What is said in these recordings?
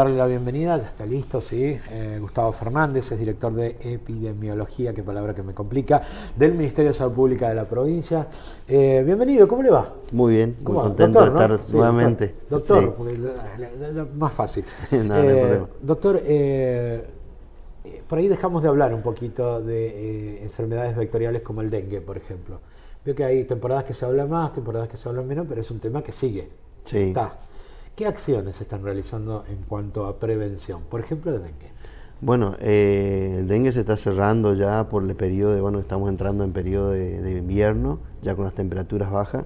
darle la bienvenida, ya está listo, sí. Eh, Gustavo Fernández es director de epidemiología, qué palabra que me complica, del Ministerio de Salud Pública de la provincia. Eh, bienvenido, ¿cómo le va? Muy bien, muy contento de estar nuevamente. doctor, más fácil. Eh, doctor, por ahí dejamos de hablar un poquito de enfermedades vectoriales como el dengue, por ejemplo. Veo que hay temporadas que se habla más, temporadas que se habla menos, pero es un tema que sigue. Sí. Está. ¿Qué acciones se están realizando en cuanto a prevención? Por ejemplo, de dengue. Bueno, eh, el dengue se está cerrando ya por el periodo, de, bueno, estamos entrando en periodo de, invierno, ya con las temperaturas bajas.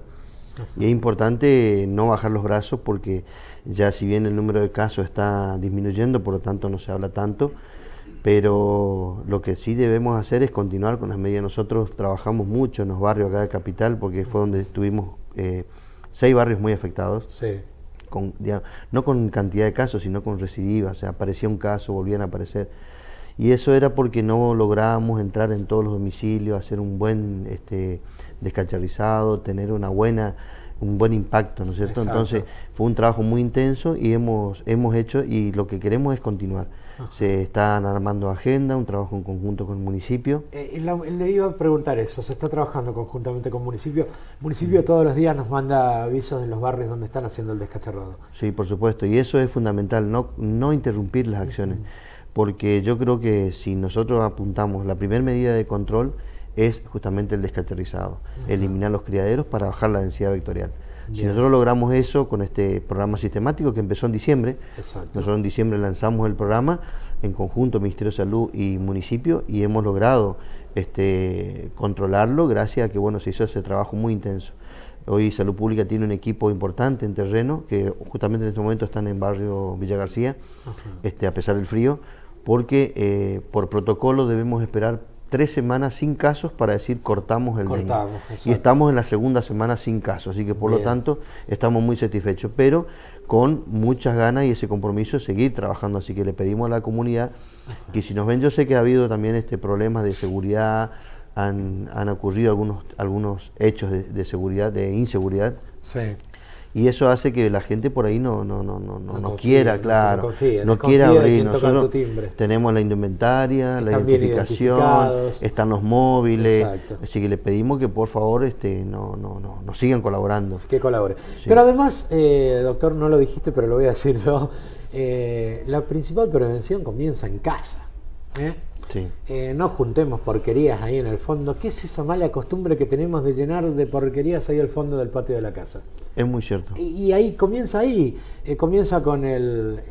Y es importante no bajar los brazos porque ya si bien el número de casos está disminuyendo, por lo tanto no se habla tanto, pero lo que sí debemos hacer es continuar con las medidas. Nosotros trabajamos mucho en los barrios acá de Capital porque fue donde estuvimos eh, seis barrios muy afectados. Sí no con cantidad de casos, sino con recidivas, o sea, aparecía un caso, volvían a aparecer. Y eso era porque no lográbamos entrar en todos los domicilios, hacer un buen este, tener una buena un buen impacto, ¿no es cierto? Entonces fue un trabajo muy intenso y hemos, hemos hecho y lo que queremos es continuar. Se están armando agenda, un trabajo en conjunto con el municipio. Eh, le iba a preguntar eso, se está trabajando conjuntamente con el municipio. El municipio todos los días nos manda avisos de los barrios donde están haciendo el descacharrado. Sí, por supuesto, y eso es fundamental, no, no interrumpir las acciones, porque yo creo que si nosotros apuntamos la primera medida de control, es justamente el descaterizado, eliminar los criaderos para bajar la densidad vectorial. Si nosotros logramos eso con este programa sistemático que empezó en diciembre, nosotros en diciembre lanzamos el programa en conjunto Ministerio de Salud y municipio y hemos logrado este, controlarlo gracias a que bueno, se hizo ese trabajo muy intenso. Hoy Salud Pública tiene un equipo importante en terreno que justamente en este momento están en barrio Villa García, este, a pesar del frío, porque eh, por protocolo debemos esperar tres semanas sin casos para decir cortamos el cortamos, Y estamos en la segunda semana sin casos, así que por lo tanto estamos muy satisfechos, pero con muchas ganas y ese compromiso de seguir trabajando, así que le pedimos a la comunidad que si nos ven, yo sé que ha habido también este problemas de seguridad, han, han ocurrido algunos, algunos hechos de, de seguridad, de inseguridad. Sí y eso hace que la gente por ahí no no no no no, quiera claro no, confía, quiera abrir nosotros tenemos la indumentaria la identificación están los móviles así que le pedimos que por favor este no no nos sigan colaborando que colabore pero además eh, doctor no lo dijiste pero lo voy a decir yo eh, la principal prevención comienza en casa ¿eh? Sí. Eh, no juntemos porquerías ahí en el fondo. ¿Qué es esa mala costumbre que tenemos de llenar de porquerías ahí al fondo del patio de la casa? Es muy cierto. Y, ahí comienza ahí, eh, comienza con el,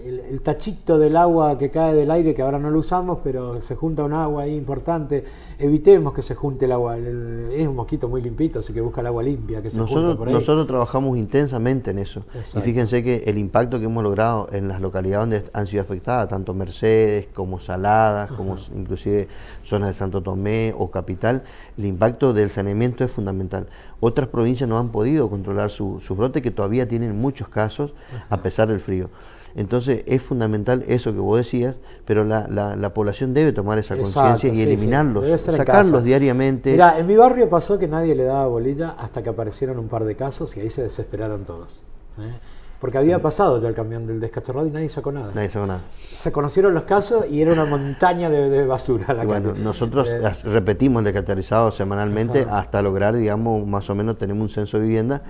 tachito del agua que cae del aire, que ahora no lo usamos, pero se junta un agua ahí importante. Evitemos que se junte el agua, es un mosquito muy limpito, así que busca el agua limpia que se nosotros, por ahí. Nosotros trabajamos intensamente en eso. Y fíjense que el impacto que hemos logrado en las localidades donde han sido afectadas, tanto Mercedes como Saladas, como inclusive zonas de Santo Tomé o Capital, el impacto del saneamiento es fundamental. Otras provincias no han podido controlar su que todavía tienen muchos casos a pesar del frío. Entonces es fundamental eso que vos decías, pero la, la, población debe tomar esa conciencia y eliminarlos, sacarlos diariamente. Mira, en mi barrio pasó que nadie le daba bolilla hasta que aparecieron un par de casos y ahí se desesperaron todos. ¿eh? Porque había mm. pasado ya el camión del descachorrado y nadie sacó nada. Nadie sacó nada. Se conocieron los casos y era una montaña de, basura la Bueno, nosotros eh, repetimos el semanalmente hasta lograr, digamos, más o menos tenemos un censo de vivienda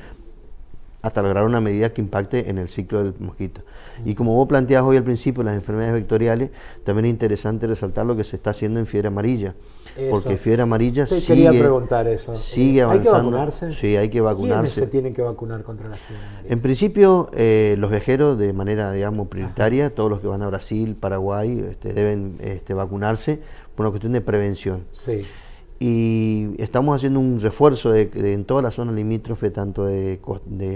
hasta lograr una medida que impacte en el ciclo del mosquito. Y como vos planteabas hoy al principio, las enfermedades vectoriales, también es interesante resaltar lo que se está haciendo en fiebre amarilla, porque fiebre amarilla Te sigue, preguntar eso. sigue avanzando. ¿Hay que vacunarse? Sí, hay que vacunarse. ¿Quiénes se tienen que vacunar contra la fiebre En principio, eh, los viajeros de manera, digamos, prioritaria, todos los que van a Brasil, Paraguay, este, deben este, vacunarse por una cuestión de prevención. Sí y estamos haciendo un refuerzo de, en toda la zona limítrofe, tanto de,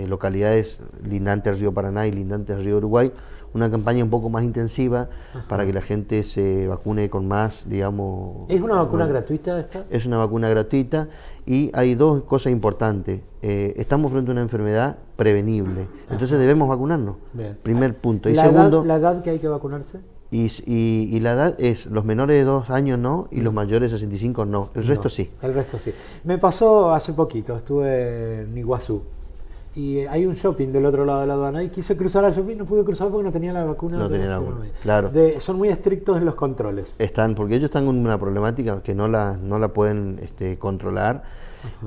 localidades lindantes al río Paraná y lindantes al río Uruguay, una campaña un poco más intensiva para que la gente se vacune con más, digamos... ¿Es una vacuna gratuita esta? Es una vacuna gratuita y hay dos cosas importantes. Eh, estamos frente a una enfermedad prevenible, entonces debemos vacunarnos, primer punto. y segundo... ¿La edad que hay que vacunarse? Y, y, la edad es los menores de dos años no y los mm. mayores de 65 no, el resto sí. El resto sí. Me pasó hace poquito, estuve en Iguazú y eh, hay un shopping del otro lado de la aduana y quise cruzar al shopping, no pude cruzar porque no tenía la vacuna. No tenía la vacuna, claro. son muy estrictos en los controles. Están, porque ellos están con una problemática que no la, no la pueden este, controlar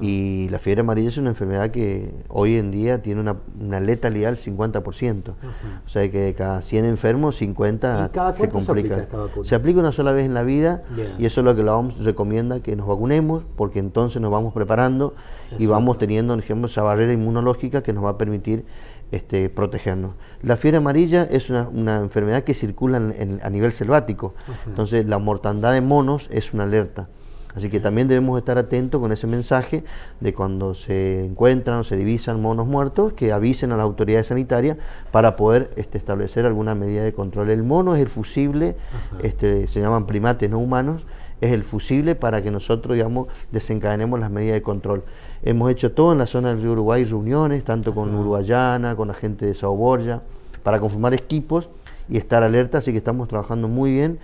y la fiebre amarilla es una enfermedad que hoy en día tiene una, letalidad del 50%. O sea que de cada 100 enfermos, 50 se complica. Se aplica, una sola vez en la vida y eso es lo que la OMS recomienda que nos vacunemos porque entonces nos vamos preparando y vamos teniendo, por ejemplo, esa barrera inmunológica que nos va a permitir este, protegernos. La fiebre amarilla es una, enfermedad que circula a nivel selvático, entonces la mortandad de monos es una alerta. Así que también debemos estar atentos con ese mensaje de cuando se encuentran o se divisan monos muertos, que avisen a la autoridad sanitaria para poder este, establecer alguna medida de control. El mono es el fusible, este, se llaman primates no humanos, es el fusible para que nosotros, digamos, desencadenemos las medidas de control. Hemos hecho todo en la zona del río Uruguay, reuniones, tanto con Uruguayana, con la gente de Sao Borja, para conformar equipos y estar alerta, así que estamos trabajando muy bien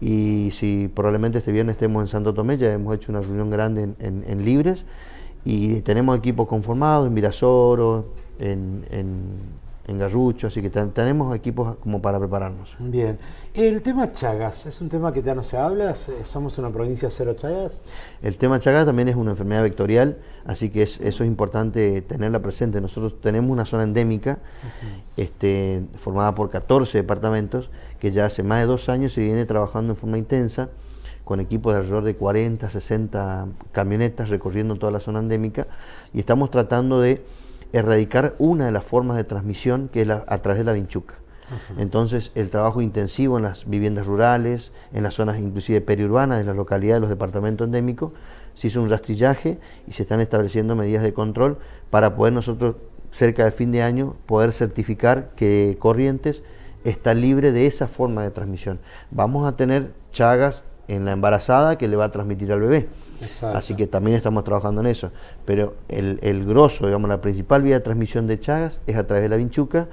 y si probablemente este viernes estemos en Santo Tomé, ya hemos hecho una reunión grande en, Libres y tenemos equipos conformados en Virasoro, en, en Garrucho, así que tenemos equipos como para prepararnos. Bien. El tema Chagas, ¿es un tema que ya no se habla? ¿Somos una provincia cero Chagas? El tema Chagas también es una enfermedad vectorial, así que eso es importante tenerla presente. Nosotros tenemos una zona endémica este, formada por 14 departamentos que ya hace más de dos años se viene trabajando en forma intensa con equipos de alrededor de 40, 60 camionetas recorriendo toda la zona endémica y estamos tratando de erradicar una de las formas de transmisión que es la, a través de la vinchuca. Entonces, el trabajo intensivo en las viviendas rurales, en las zonas inclusive periurbanas de las localidades de los departamentos endémicos, se hizo un rastrillaje y se están estableciendo medidas de control para poder nosotros, cerca de fin de año, poder certificar que Corrientes está libre de esa forma de transmisión. Vamos a tener chagas en la embarazada que le va a transmitir al bebé. Así que también estamos trabajando en eso. Pero el, el grosso, digamos, la principal vía de transmisión de Chagas es a través de la vinchuca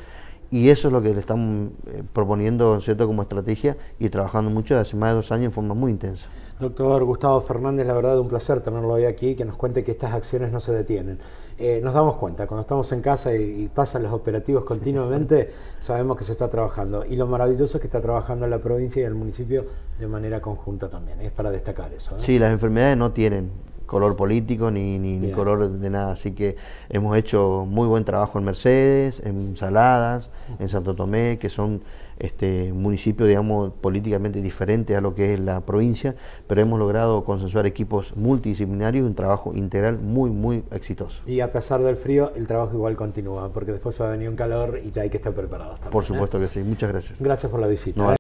y eso es lo que le estamos eh, proponiendo ¿cierto? como estrategia y trabajando mucho desde hace más de dos años en forma muy intensa. Doctor Gustavo Fernández, la verdad es un placer tenerlo hoy aquí, que nos cuente que estas acciones no se detienen. Eh, nos damos cuenta, cuando estamos en casa y, pasan los operativos continuamente, sabemos que se está trabajando. Y lo maravilloso es que está trabajando la provincia y el municipio de manera conjunta también. Es para destacar eso. ¿eh? Sí, las enfermedades no tienen color político ni, color de nada. Así que hemos hecho muy buen trabajo en Mercedes, en Saladas, en Santo Tomé, que son este, municipios, digamos, políticamente diferentes a lo que es la provincia, pero hemos logrado consensuar equipos multidisciplinarios y un trabajo integral muy, muy exitoso. Y a pesar del frío, el trabajo igual continúa, porque después va a venir un calor y ya hay que estar preparados también. Por ¿eh? supuesto que sí, muchas gracias. Gracias por la visita.